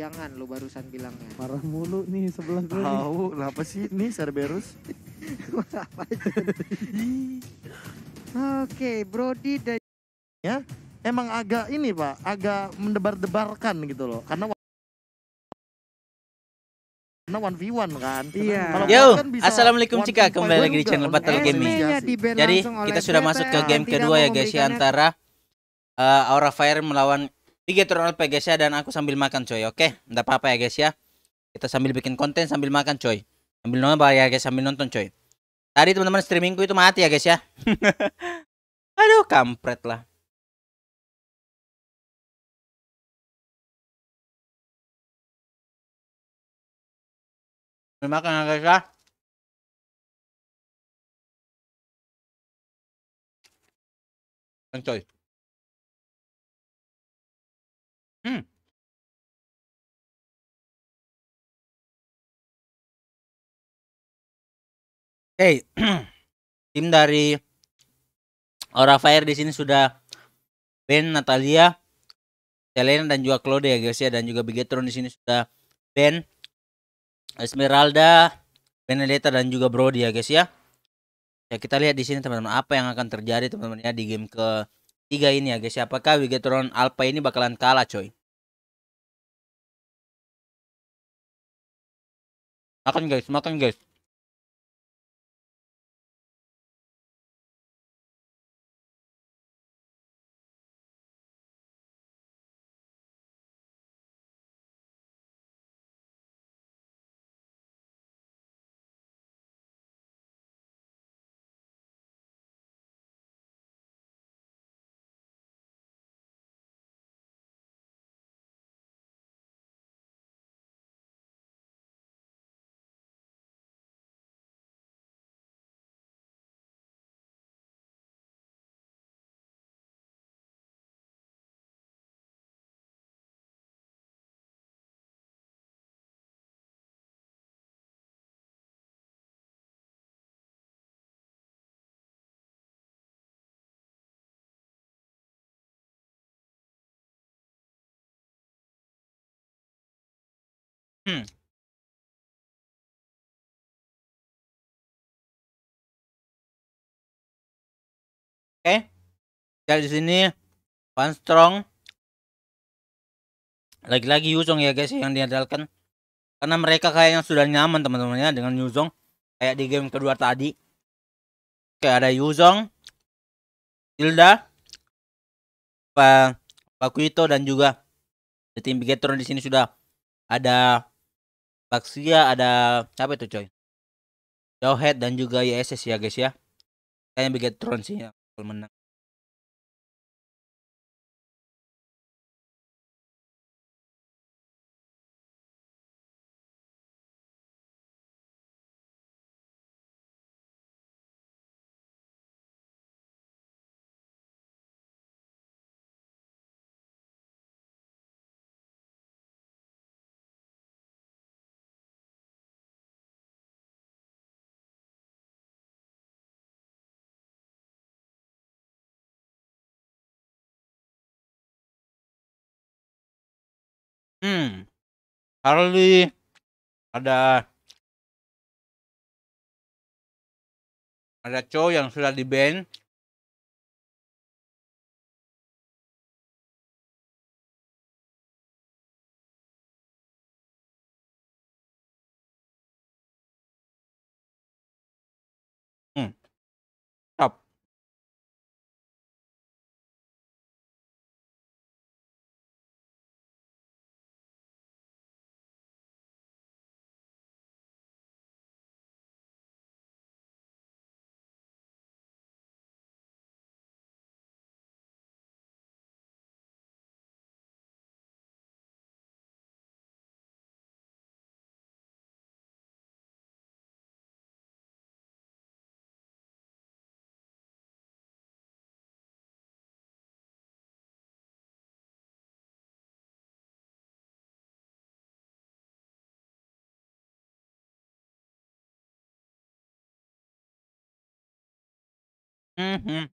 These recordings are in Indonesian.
Jangan lu barusan bilangnya. Parah mulu nih sebelah gue. Tahu, kenapa sih nih Cerberus? Oke, Brody dan ya emang agak ini pak, agak mendebar-debarkan gitu loh, karena karena one v one kan. Iya. Yo, kan assalamualaikum Cika kembali lagi di channel Battle Gaming. Jadi kita sudah masuk ke game kedua ya guys ya antara uh, Aura Fire melawan tiga tutorial apa ya guys ya dan aku sambil makan coy oke okay? nggak apa-apa ya guys ya kita sambil bikin konten sambil makan coy sambil nonton ya guys sambil nonton coy tadi teman-teman streamingku itu mati ya guys ya aduh kampret lah sambil makan ya guys ya Enjoy. Hmm. Oke, tim dari Aura oh, Fire di sini sudah Ben, Natalia, Selena dan juga Claude ya guys ya dan juga Bigetron di sini sudah Ben, Esmeralda, Benedetta dan juga Brody ya guys ya. Ya kita lihat di sini teman-teman apa yang akan terjadi teman-teman ya di game ke tiga ini ya guys. Apakah Wigetron Alpha ini bakalan kalah coy? Makan guys, makan guys. Hmm. Oke. Dari sini Van Strong lagi-lagi Yuzong ya guys yang diandalkan karena mereka kayaknya sudah nyaman teman-temannya dengan Yuzong kayak di game kedua tadi. Oke, ada Yuzong, Hilda, Pak Pakuito dan juga tim Bigetron di sini sudah ada Laksia ada siapa itu coy? Jauhead dan juga YSS ya guys ya. Kayaknya Bigetron sih ya kalau menang. Harley ada ada cowok yang sudah di band Hmm.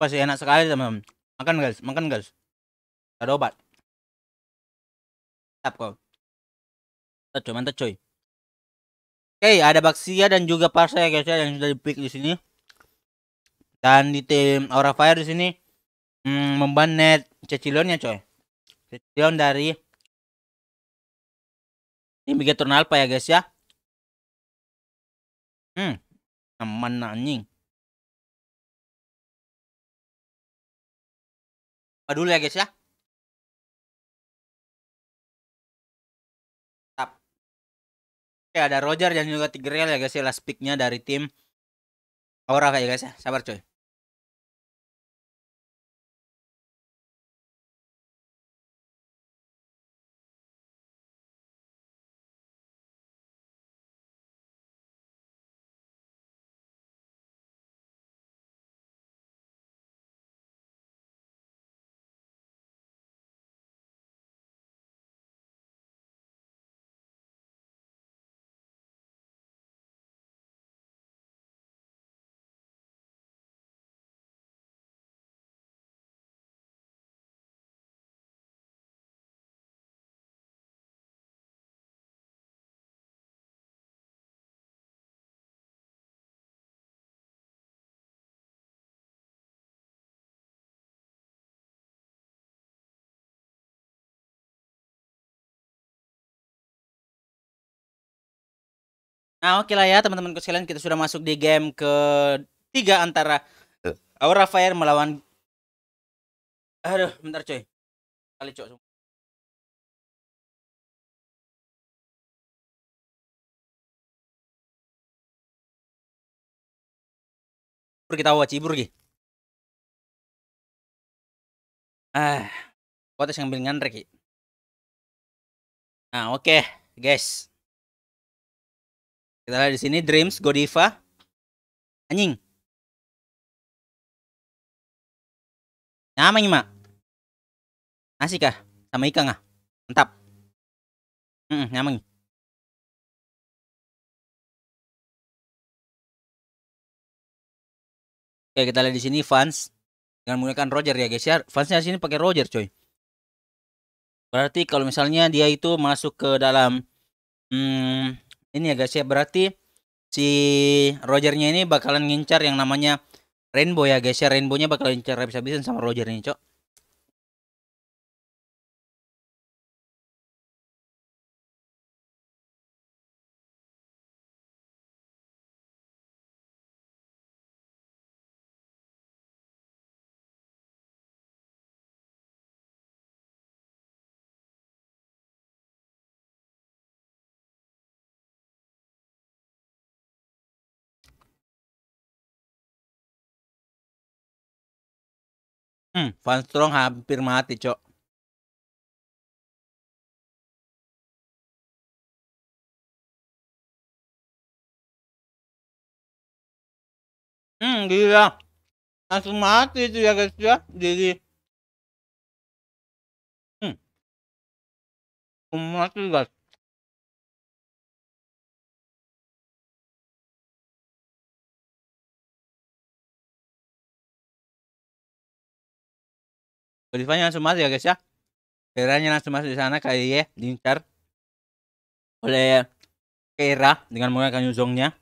Pasti enak sekali, teman-teman. Makan, guys, makan, guys. Ada obat. Mantap kok. Mantap, mantap, coy. Oke, ada baksia dan juga parsa ya, guys ya, yang sudah di-pick di sini. Dan di tim Aura Fire di sini hmm, memban net coy. Cecilon dari tim Bigetron apa ya, guys ya. Hmm, aman anjing. apa dulu ya guys ya Tap. Oke ada Roger dan juga Tigreal ya guys ya last picknya dari tim Aura kayak guys ya sabar coy Nah oke okay lah ya teman-teman sekalian kita sudah masuk di game ketiga antara eh. Aura Fire melawan Aduh bentar coy Kali coy Cibur kita wajib cibur gitu Ah, kuates ngambil nganrek Nah oke okay, guys kita lihat di sini Dreams Godiva. Anjing. Namanya ini, Mak. Nasi kah? Sama ikan ah. Mantap. Mm nyaman. Oke, kita lihat di sini fans dengan menggunakan Roger ya, guys ya. Fansnya sini pakai Roger, coy. Berarti kalau misalnya dia itu masuk ke dalam hmm, ini ya guys ya berarti si Rogernya ini bakalan ngincar yang namanya Rainbow ya guys ya Rainbownya bakalan ngincar habis-habisan sama Roger ini cok Hmm, Van Strong hampir mati, Cok. Hmm, gila. Langsung mati itu ya, guys, ya. Jadi Hmm. Mati, guys. Qualifynya langsung masuk ya guys ya. Keranya langsung masuk di sana kayak ya, diincar oleh Kera dengan menggunakan Yuzongnya.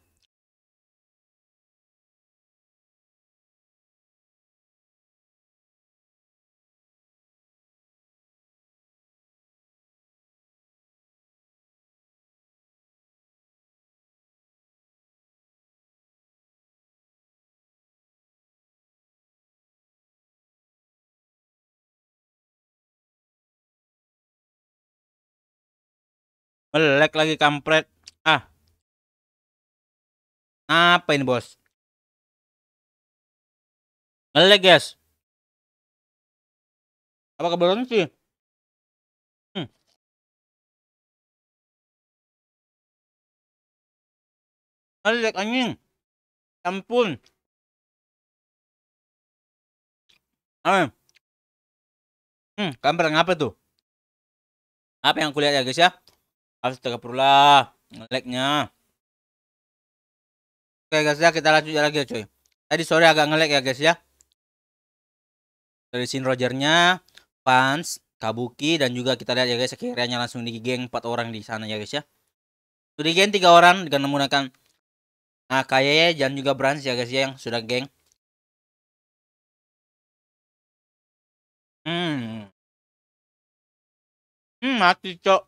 Melek lagi kampret. Ah. Apa ini, Bos? Melek, guys. Apa kabarnya sih? Hmm. Melek anjing. Ya ampun. Ah. Hmm, kampret ngapa tuh? Apa yang kulihat ya, guys ya? lah ngeleknya. Oke guys ya, kita lanjut lagi ya cuy. Tadi sore agak ngelek ya guys ya. Dari Sin Rogernya, Fans, Kabuki dan juga kita lihat ya guys akhirnya langsung digeng empat orang di sana ya guys ya. Itu digeng tiga orang dengan menggunakan AKY dan juga branch ya guys ya yang sudah geng. Hmm. Hmm, mati cok.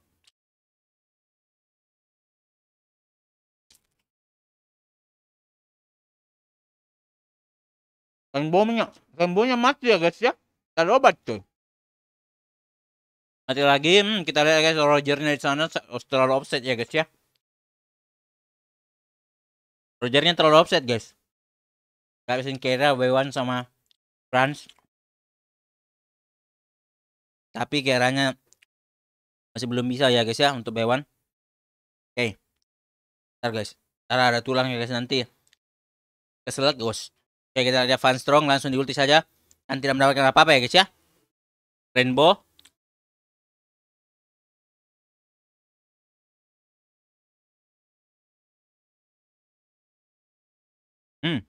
Dan bomnya, rembonya kan mati ya guys ya. kita obat tuh. Mati lagi, hmm, kita lihat guys Rogernya di sana terlalu offset ya guys ya. Rogernya terlalu offset guys. kira w1 sama france, Tapi kiranya masih belum bisa ya guys ya untuk Wewan. Oke. Okay. Ntar guys. Ntar ada tulang ya guys nanti. Keselak guys. Oke, kita ada Van Strong langsung diulti saja. Dan tidak mendapatkan apa-apa ya, guys ya. Rainbow. Hmm.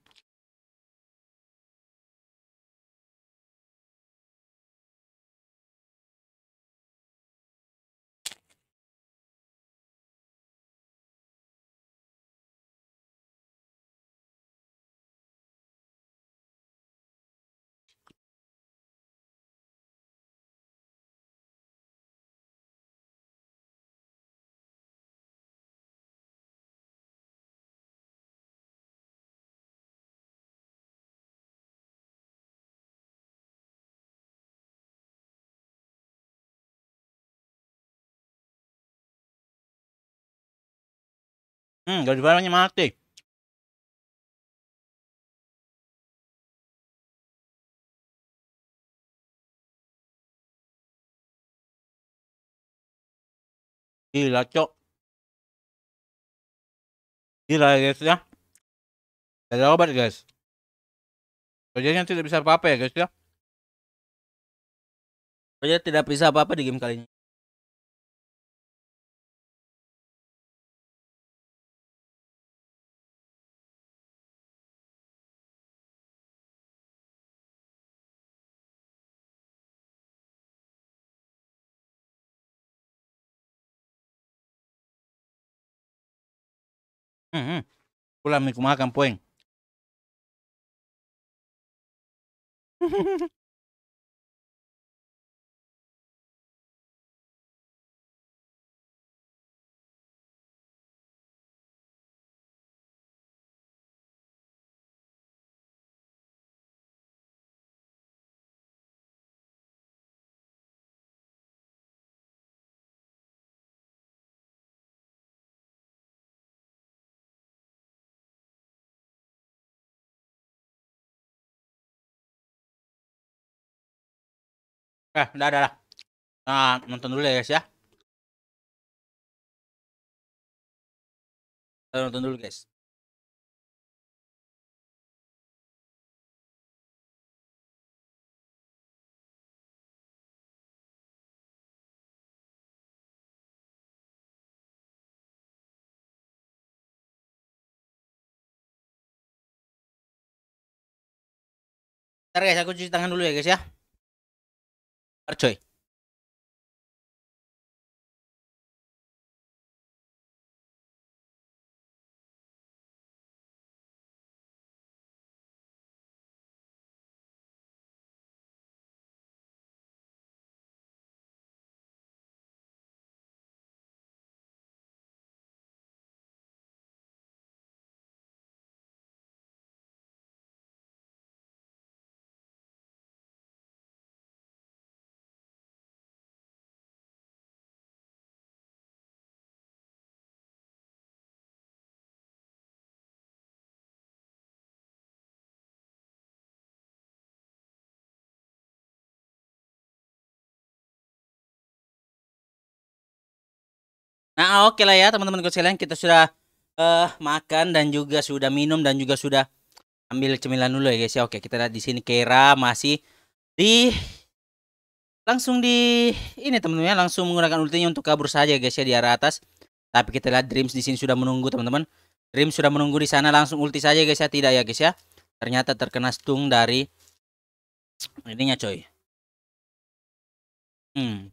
Hmm, dari barangnya mati. Gila, cok. Gila, guys, ya. Ada obat, guys. Kerjanya tidak bisa apa-apa ya, guys, ya. Kerjanya tidak bisa apa-apa di game kali ini. mi mikumaka mpueng. eh udah udah, udah. Nah, nonton dulu ya guys ya Kita nonton dulu guys Ntar guys, aku cuci tangan dulu ya guys ya. archoi Nah ah, oke okay lah ya teman-teman sekalian kita sudah uh, makan dan juga sudah minum dan juga sudah ambil cemilan dulu ya guys ya. Oke okay, kita lihat di sini Kera masih di langsung di ini teman-teman ya langsung menggunakan ultinya untuk kabur saja guys ya di arah atas. Tapi kita lihat Dreams di sini sudah menunggu teman-teman. Dreams sudah menunggu di sana langsung ulti saja guys ya tidak ya guys ya. Ternyata terkena stung dari ininya coy. Hmm,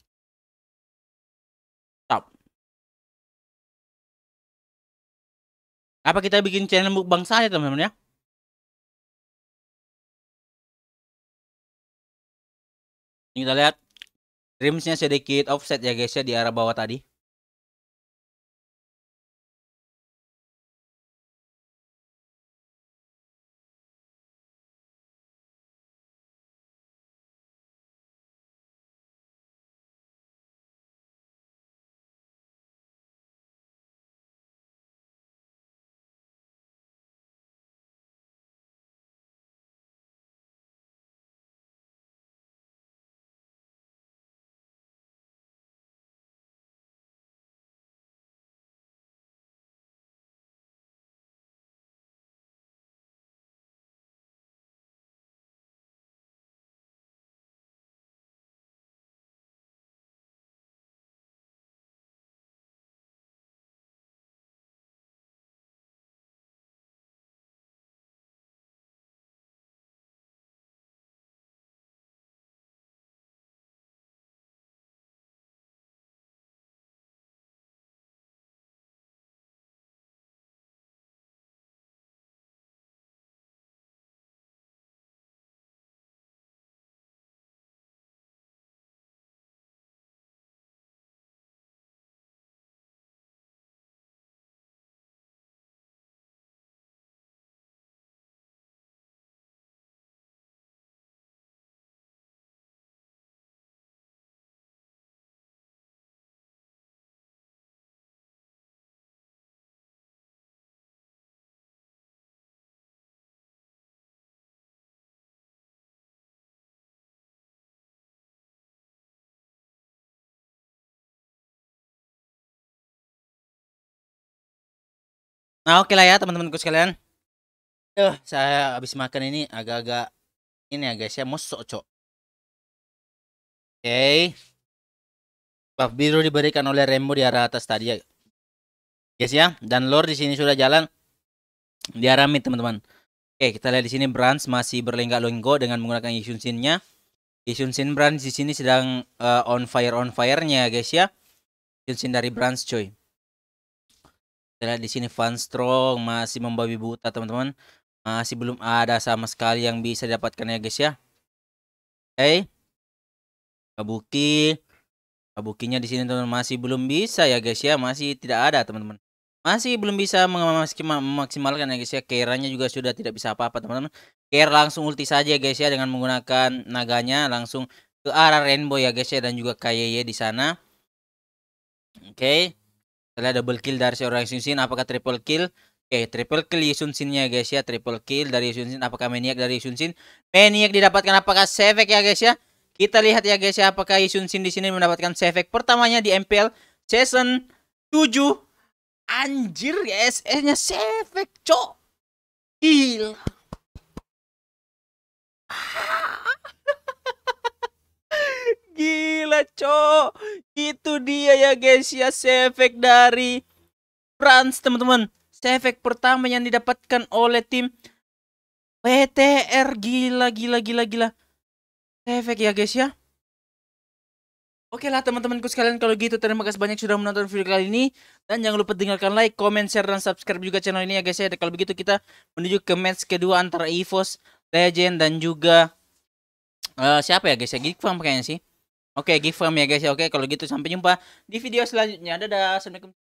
Apa kita bikin channel mukbang saja teman-teman ya? Ini kita lihat rimsnya sedikit offset ya guys ya di arah bawah tadi. Nah oke okay lah ya teman-temanku sekalian. Tuh saya habis makan ini agak-agak ini ya guys ya mosok cok. Oke. Okay. Buff biru diberikan oleh Rembo di arah atas tadi ya. Guys ya, dan Lord di sini sudah jalan di arah mid teman-teman. Oke, kita lihat di sini Brans masih berlenggak-lenggok dengan menggunakan Yusunsin-nya. Brans Brands di sini sedang uh, on fire on fire-nya guys ya. Yusunsin dari Brans coy. Kita lihat di sini Van Strong masih membabi buta teman-teman. Masih belum ada sama sekali yang bisa dapatkan ya guys ya. Oke. Okay. Kabuki. Kabukinya di sini teman-teman masih belum bisa ya guys ya. Masih tidak ada teman-teman. Masih belum bisa memaksimalkan ya guys ya. Keranya juga sudah tidak bisa apa-apa teman-teman. Care langsung ulti saja ya guys ya dengan menggunakan naganya langsung ke arah rainbow ya guys ya dan juga KYY di sana. Oke. Okay. Setelah double kill dari seorang Sun Sin apakah triple kill? Oke, okay, triple kill Sun Sinnya guys ya, triple kill dari Sun Sin apakah maniak dari Sun Sin? Maniak didapatkan apakah Sevek ya guys ya? Kita lihat ya guys ya apakah Sun Sin di sini mendapatkan Sevek pertamanya di MPL season 7. Anjir, SS-nya Sevek, cok. Gila. Ah. Gila, cok. Itu dia ya guys ya efek dari France teman-teman. efek pertama yang didapatkan oleh tim PTR gila gila gila gila. efek ya guys ya. Oke lah teman-temanku sekalian kalau gitu terima kasih banyak sudah menonton video kali ini dan jangan lupa tinggalkan like, comment, share dan subscribe juga channel ini ya guys ya. Kalau begitu kita menuju ke match kedua antara EVOS, Legend dan juga uh, siapa ya guys ya? Geek kayaknya sih. Oke, okay, give from ya guys ya. Oke, okay, kalau gitu sampai jumpa di video selanjutnya. Dadah. Assalamualaikum.